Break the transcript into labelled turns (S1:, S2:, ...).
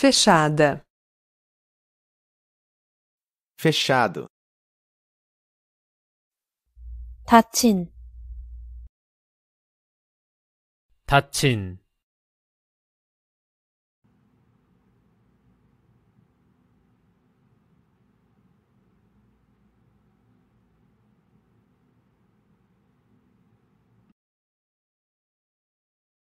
S1: Fechada.
S2: Fechado.
S1: 닫힌. 닫힌.